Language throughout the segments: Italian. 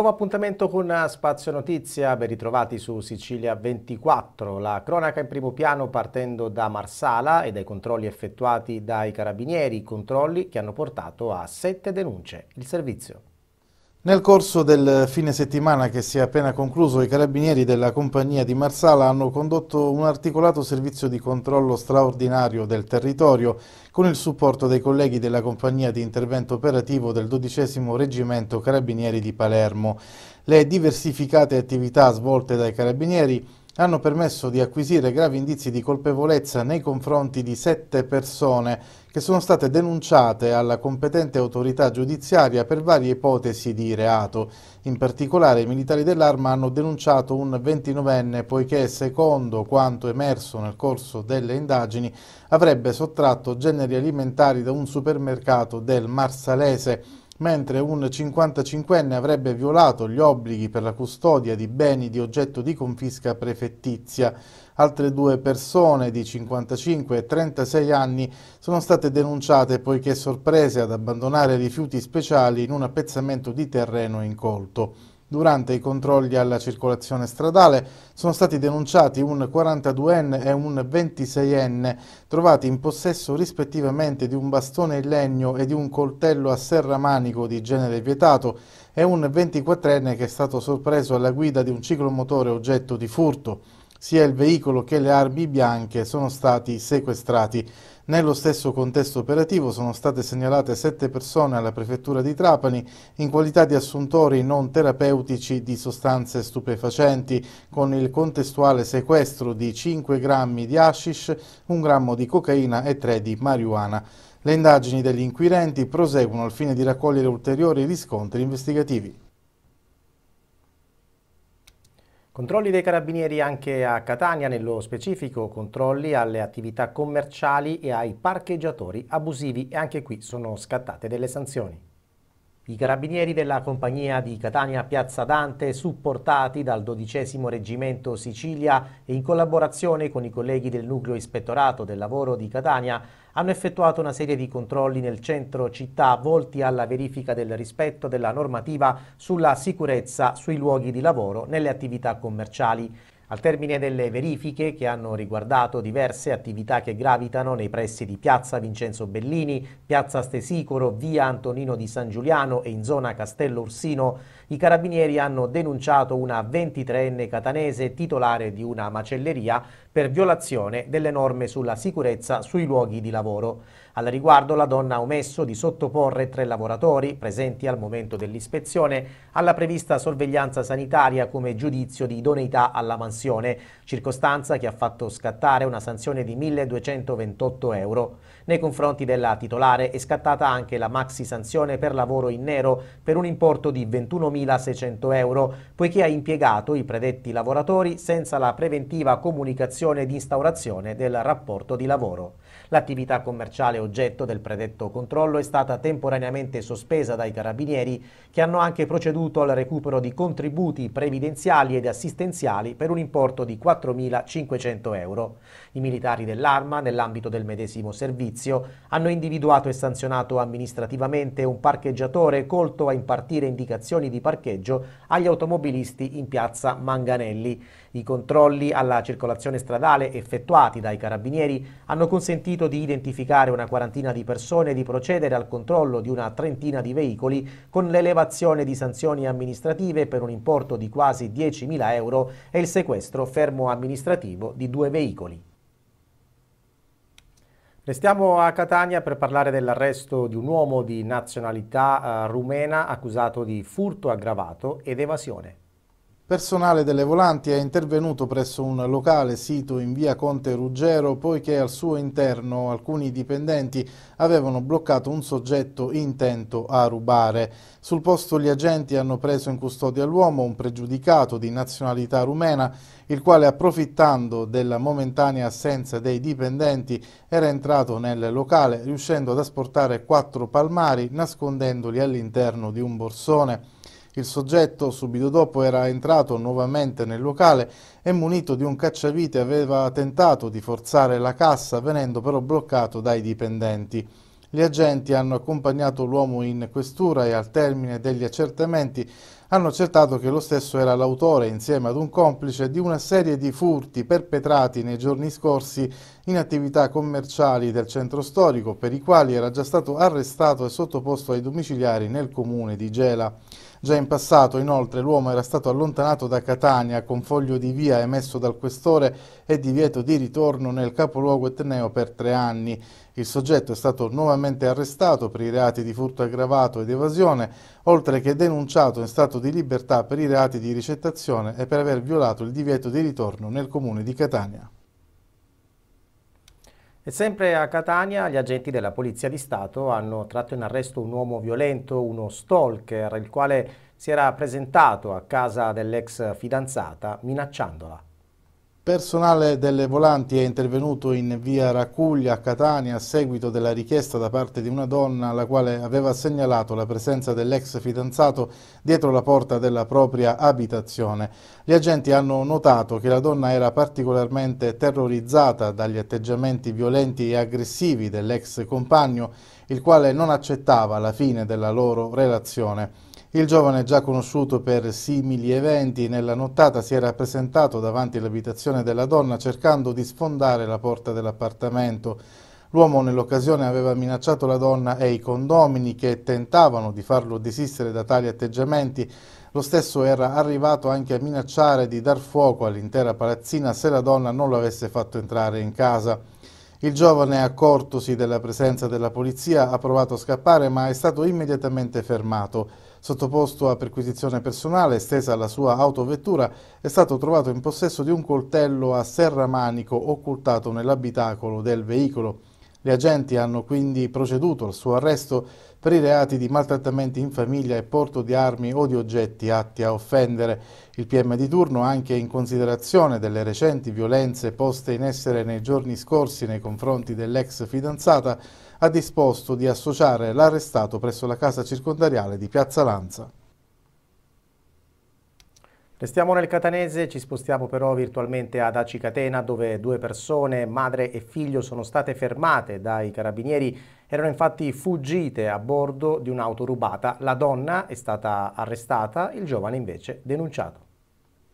Nuovo appuntamento con eh, Spazio Notizia, ben ritrovati su Sicilia 24. La cronaca in primo piano partendo da Marsala e dai controlli effettuati dai carabinieri, controlli che hanno portato a sette denunce. Il servizio. Nel corso del fine settimana che si è appena concluso, i carabinieri della compagnia di Marsala hanno condotto un articolato servizio di controllo straordinario del territorio con il supporto dei colleghi della compagnia di intervento operativo del XII Reggimento Carabinieri di Palermo. Le diversificate attività svolte dai carabinieri hanno permesso di acquisire gravi indizi di colpevolezza nei confronti di sette persone che sono state denunciate alla competente autorità giudiziaria per varie ipotesi di reato. In particolare i militari dell'arma hanno denunciato un 29enne poiché secondo quanto emerso nel corso delle indagini avrebbe sottratto generi alimentari da un supermercato del Marsalese mentre un 55enne avrebbe violato gli obblighi per la custodia di beni di oggetto di confisca prefettizia. Altre due persone di 55 e 36 anni sono state denunciate poiché sorprese ad abbandonare rifiuti speciali in un appezzamento di terreno incolto. Durante i controlli alla circolazione stradale sono stati denunciati un 42enne e un 26enne, trovati in possesso rispettivamente di un bastone in legno e di un coltello a serra manico di genere vietato, e un 24enne che è stato sorpreso alla guida di un ciclomotore oggetto di furto. Sia il veicolo che le armi bianche sono stati sequestrati. Nello stesso contesto operativo sono state segnalate sette persone alla prefettura di Trapani in qualità di assuntori non terapeutici di sostanze stupefacenti, con il contestuale sequestro di 5 grammi di hashish, 1 grammo di cocaina e 3 di marijuana. Le indagini degli inquirenti proseguono al fine di raccogliere ulteriori riscontri investigativi. Controlli dei carabinieri anche a Catania, nello specifico controlli alle attività commerciali e ai parcheggiatori abusivi e anche qui sono scattate delle sanzioni. I carabinieri della compagnia di Catania Piazza Dante, supportati dal 12 Reggimento Sicilia e in collaborazione con i colleghi del Nucleo Ispettorato del Lavoro di Catania, hanno effettuato una serie di controlli nel centro città volti alla verifica del rispetto della normativa sulla sicurezza sui luoghi di lavoro nelle attività commerciali. Al termine delle verifiche, che hanno riguardato diverse attività che gravitano nei pressi di Piazza Vincenzo Bellini, Piazza Stesicoro, Via Antonino di San Giuliano e in zona Castello Ursino, i carabinieri hanno denunciato una 23enne catanese titolare di una macelleria per violazione delle norme sulla sicurezza sui luoghi di lavoro. Al riguardo la donna ha omesso di sottoporre tre lavoratori presenti al momento dell'ispezione alla prevista sorveglianza sanitaria come giudizio di idoneità alla mansione, circostanza che ha fatto scattare una sanzione di 1.228 euro. Nei confronti della titolare è scattata anche la maxi sanzione per lavoro in nero per un importo di 21.000 4.600 euro, poiché ha impiegato i predetti lavoratori senza la preventiva comunicazione di instaurazione del rapporto di lavoro. L'attività commerciale oggetto del predetto controllo è stata temporaneamente sospesa dai carabinieri che hanno anche proceduto al recupero di contributi previdenziali ed assistenziali per un importo di 4.500 euro. I militari dell'Arma, nell'ambito del medesimo servizio, hanno individuato e sanzionato amministrativamente un parcheggiatore colto a impartire indicazioni di parcheggio agli automobilisti in piazza Manganelli. I controlli alla circolazione stradale effettuati dai carabinieri hanno consentito di identificare una quarantina di persone e di procedere al controllo di una trentina di veicoli con l'elevazione di sanzioni amministrative per un importo di quasi 10.000 euro e il sequestro fermo amministrativo di due veicoli. Restiamo a Catania per parlare dell'arresto di un uomo di nazionalità eh, rumena accusato di furto aggravato ed evasione. Personale delle volanti è intervenuto presso un locale sito in via Conte Ruggero poiché al suo interno alcuni dipendenti avevano bloccato un soggetto intento a rubare. Sul posto gli agenti hanno preso in custodia l'uomo, un pregiudicato di nazionalità rumena, il quale approfittando della momentanea assenza dei dipendenti era entrato nel locale riuscendo ad asportare quattro palmari nascondendoli all'interno di un borsone. Il soggetto subito dopo era entrato nuovamente nel locale e munito di un cacciavite aveva tentato di forzare la cassa venendo però bloccato dai dipendenti. Gli agenti hanno accompagnato l'uomo in questura e al termine degli accertamenti hanno accertato che lo stesso era l'autore, insieme ad un complice, di una serie di furti perpetrati nei giorni scorsi in attività commerciali del centro storico, per i quali era già stato arrestato e sottoposto ai domiciliari nel comune di Gela. Già in passato, inoltre, l'uomo era stato allontanato da Catania con foglio di via emesso dal questore e divieto di ritorno nel capoluogo etneo per tre anni. Il soggetto è stato nuovamente arrestato per i reati di furto aggravato ed evasione, oltre che denunciato in stato di libertà per i reati di ricettazione e per aver violato il divieto di ritorno nel comune di Catania. E sempre a Catania gli agenti della Polizia di Stato hanno tratto in arresto un uomo violento, uno stalker, il quale si era presentato a casa dell'ex fidanzata minacciandola. Personale delle volanti è intervenuto in via Racuglia a Catania a seguito della richiesta da parte di una donna la quale aveva segnalato la presenza dell'ex fidanzato dietro la porta della propria abitazione. Gli agenti hanno notato che la donna era particolarmente terrorizzata dagli atteggiamenti violenti e aggressivi dell'ex compagno, il quale non accettava la fine della loro relazione. Il giovane, già conosciuto per simili eventi, nella nottata si era presentato davanti all'abitazione della donna cercando di sfondare la porta dell'appartamento. L'uomo nell'occasione aveva minacciato la donna e i condomini che tentavano di farlo desistere da tali atteggiamenti. Lo stesso era arrivato anche a minacciare di dar fuoco all'intera palazzina se la donna non lo avesse fatto entrare in casa. Il giovane, accortosi della presenza della polizia, ha provato a scappare ma è stato immediatamente fermato. Sottoposto a perquisizione personale estesa alla sua autovettura, è stato trovato in possesso di un coltello a serramanico occultato nell'abitacolo del veicolo. Gli agenti hanno quindi proceduto al suo arresto per i reati di maltrattamenti in famiglia e porto di armi o di oggetti atti a offendere. Il PM di turno, anche in considerazione delle recenti violenze poste in essere nei giorni scorsi nei confronti dell'ex fidanzata, ha disposto di associare l'arrestato presso la casa circondariale di Piazza Lanza. Restiamo nel Catanese, ci spostiamo però virtualmente ad Aci Catena dove due persone, madre e figlio, sono state fermate dai carabinieri. Erano infatti fuggite a bordo di un'auto rubata. La donna è stata arrestata, il giovane invece denunciato.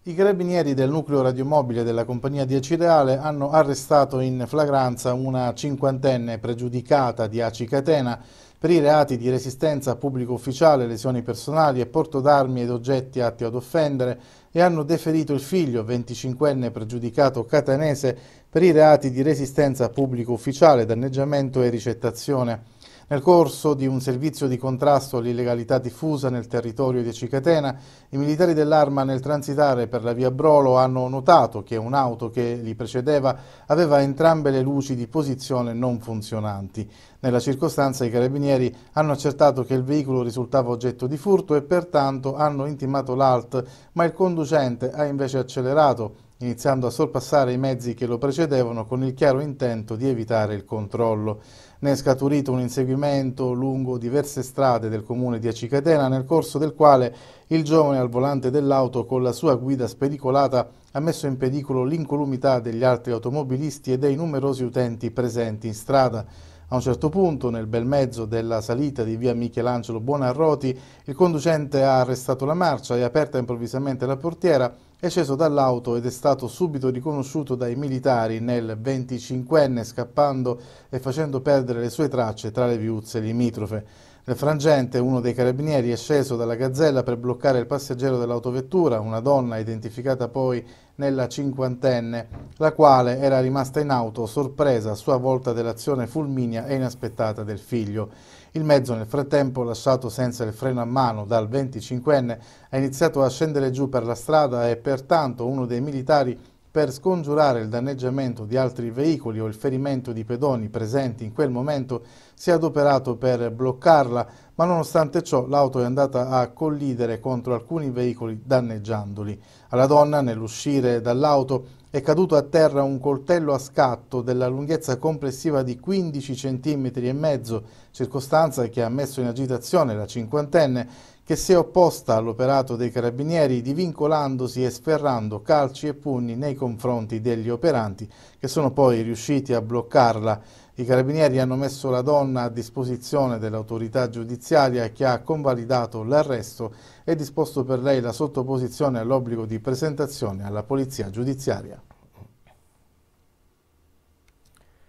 I carabinieri del nucleo radiomobile della compagnia di Aci Reale hanno arrestato in flagranza una cinquantenne pregiudicata di Aci Catena per i reati di resistenza a pubblico ufficiale, lesioni personali e porto d'armi ed oggetti atti ad offendere e hanno deferito il figlio, 25enne pregiudicato catanese, per i reati di resistenza a pubblico ufficiale, danneggiamento e ricettazione. Nel corso di un servizio di contrasto all'illegalità diffusa nel territorio di Cicatena, i militari dell'Arma nel transitare per la via Brolo hanno notato che un'auto che li precedeva aveva entrambe le luci di posizione non funzionanti. Nella circostanza i carabinieri hanno accertato che il veicolo risultava oggetto di furto e pertanto hanno intimato l'alt, ma il conducente ha invece accelerato iniziando a sorpassare i mezzi che lo precedevano con il chiaro intento di evitare il controllo. Ne è scaturito un inseguimento lungo diverse strade del comune di Acicatena, nel corso del quale il giovane al volante dell'auto con la sua guida spericolata ha messo in pericolo l'incolumità degli altri automobilisti e dei numerosi utenti presenti in strada. A un certo punto, nel bel mezzo della salita di via Michelangelo Buonarroti, il conducente ha arrestato la marcia e aperta improvvisamente la portiera è sceso dall'auto ed è stato subito riconosciuto dai militari nel 25enne scappando e facendo perdere le sue tracce tra le viuzze limitrofe. Nel frangente uno dei carabinieri è sceso dalla gazzella per bloccare il passeggero dell'autovettura, una donna identificata poi nella cinquantenne, la quale era rimasta in auto sorpresa a sua volta dell'azione fulminea e inaspettata del figlio. Il mezzo nel frattempo, lasciato senza il freno a mano dal 25enne, ha iniziato a scendere giù per la strada e pertanto uno dei militari per scongiurare il danneggiamento di altri veicoli o il ferimento di pedoni presenti in quel momento, si è adoperato per bloccarla, ma nonostante ciò l'auto è andata a collidere contro alcuni veicoli danneggiandoli. Alla donna, nell'uscire dall'auto, è caduto a terra un coltello a scatto della lunghezza complessiva di 15 cm e mezzo, circostanza che ha messo in agitazione la cinquantenne che si è opposta all'operato dei carabinieri divincolandosi e sferrando calci e pugni nei confronti degli operanti che sono poi riusciti a bloccarla. I carabinieri hanno messo la donna a disposizione dell'autorità giudiziaria che ha convalidato l'arresto e disposto per lei la sottoposizione all'obbligo di presentazione alla polizia giudiziaria.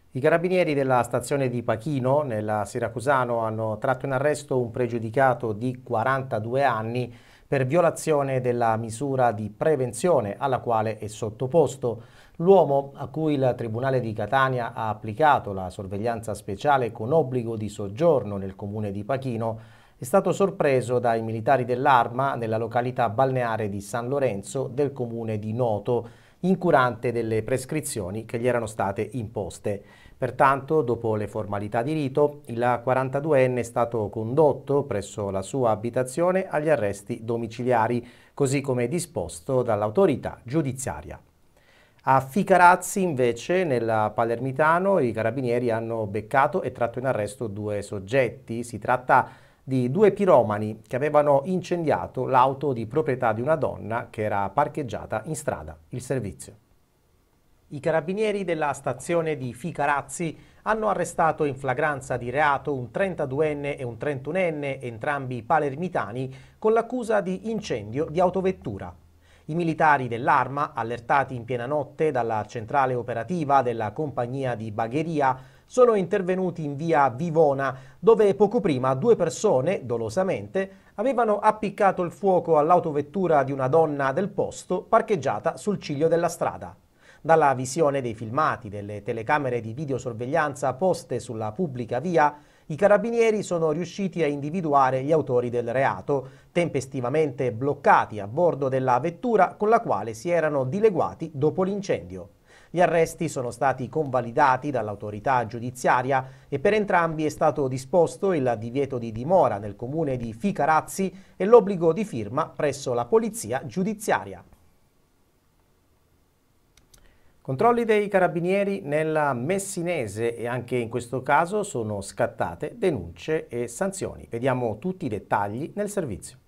I carabinieri della stazione di Pachino, nella Siracusano, hanno tratto in arresto un pregiudicato di 42 anni per violazione della misura di prevenzione alla quale è sottoposto. L'uomo a cui il Tribunale di Catania ha applicato la sorveglianza speciale con obbligo di soggiorno nel comune di Pachino è stato sorpreso dai militari dell'Arma nella località balneare di San Lorenzo del comune di Noto, incurante delle prescrizioni che gli erano state imposte. Pertanto, dopo le formalità di rito, il 42enne è stato condotto presso la sua abitazione agli arresti domiciliari, così come disposto dall'autorità giudiziaria. A Ficarazzi, invece, nel Palermitano, i carabinieri hanno beccato e tratto in arresto due soggetti. Si tratta di due piromani che avevano incendiato l'auto di proprietà di una donna che era parcheggiata in strada. Il servizio i carabinieri della stazione di Ficarazzi hanno arrestato in flagranza di reato un 32enne e un 31enne, entrambi palermitani, con l'accusa di incendio di autovettura. I militari dell'Arma, allertati in piena notte dalla centrale operativa della compagnia di Bagheria, sono intervenuti in via Vivona, dove poco prima due persone, dolosamente, avevano appiccato il fuoco all'autovettura di una donna del posto parcheggiata sul ciglio della strada dalla visione dei filmati delle telecamere di videosorveglianza poste sulla pubblica via, i carabinieri sono riusciti a individuare gli autori del reato, tempestivamente bloccati a bordo della vettura con la quale si erano dileguati dopo l'incendio. Gli arresti sono stati convalidati dall'autorità giudiziaria e per entrambi è stato disposto il divieto di dimora nel comune di Ficarazzi e l'obbligo di firma presso la polizia giudiziaria. Controlli dei carabinieri nella Messinese e anche in questo caso sono scattate denunce e sanzioni. Vediamo tutti i dettagli nel servizio.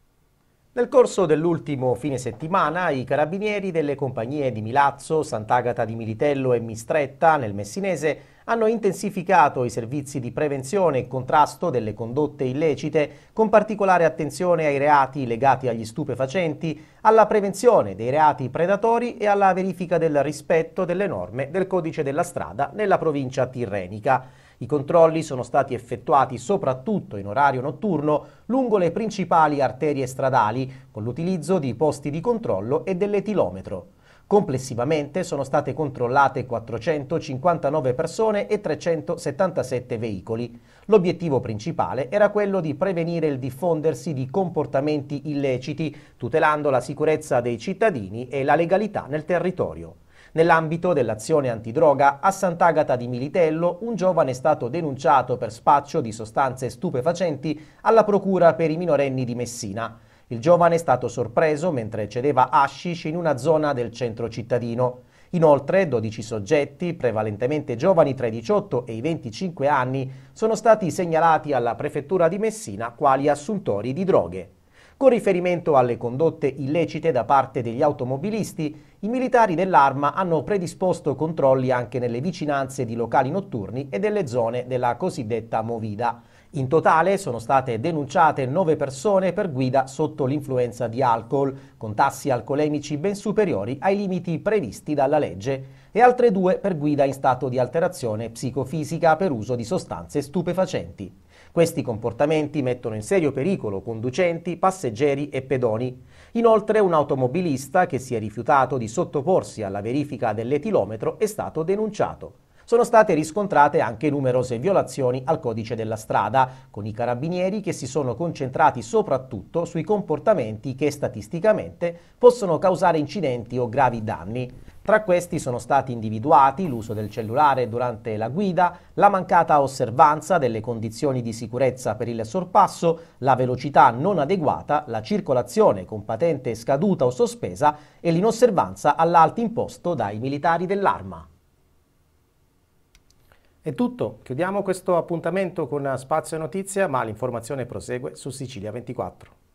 Nel corso dell'ultimo fine settimana i carabinieri delle compagnie di Milazzo, Sant'Agata di Militello e Mistretta nel Messinese hanno intensificato i servizi di prevenzione e contrasto delle condotte illecite, con particolare attenzione ai reati legati agli stupefacenti, alla prevenzione dei reati predatori e alla verifica del rispetto delle norme del codice della strada nella provincia tirrenica. I controlli sono stati effettuati soprattutto in orario notturno lungo le principali arterie stradali con l'utilizzo di posti di controllo e dell'etilometro. Complessivamente sono state controllate 459 persone e 377 veicoli. L'obiettivo principale era quello di prevenire il diffondersi di comportamenti illeciti, tutelando la sicurezza dei cittadini e la legalità nel territorio. Nell'ambito dell'azione antidroga, a Sant'Agata di Militello, un giovane è stato denunciato per spaccio di sostanze stupefacenti alla Procura per i minorenni di Messina. Il giovane è stato sorpreso mentre cedeva hashish in una zona del centro cittadino. Inoltre 12 soggetti, prevalentemente giovani tra i 18 e i 25 anni, sono stati segnalati alla prefettura di Messina quali assuntori di droghe. Con riferimento alle condotte illecite da parte degli automobilisti, i militari dell'arma hanno predisposto controlli anche nelle vicinanze di locali notturni e delle zone della cosiddetta movida. In totale sono state denunciate 9 persone per guida sotto l'influenza di alcol, con tassi alcolemici ben superiori ai limiti previsti dalla legge, e altre due per guida in stato di alterazione psicofisica per uso di sostanze stupefacenti. Questi comportamenti mettono in serio pericolo conducenti, passeggeri e pedoni. Inoltre un automobilista che si è rifiutato di sottoporsi alla verifica dell'etilometro è stato denunciato sono state riscontrate anche numerose violazioni al codice della strada, con i carabinieri che si sono concentrati soprattutto sui comportamenti che statisticamente possono causare incidenti o gravi danni. Tra questi sono stati individuati l'uso del cellulare durante la guida, la mancata osservanza delle condizioni di sicurezza per il sorpasso, la velocità non adeguata, la circolazione con patente scaduta o sospesa e l'inosservanza all'alto imposto dai militari dell'arma. È tutto, chiudiamo questo appuntamento con Spazio Notizia, ma l'informazione prosegue su Sicilia 24.